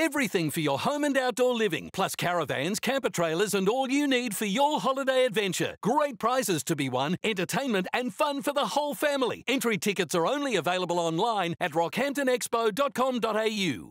Everything for your home and outdoor living, plus caravans, camper trailers, and all you need for your holiday adventure. Great prizes to be won, entertainment, and fun for the whole family. Entry tickets are only available online at rockhamptonexpo.com.au.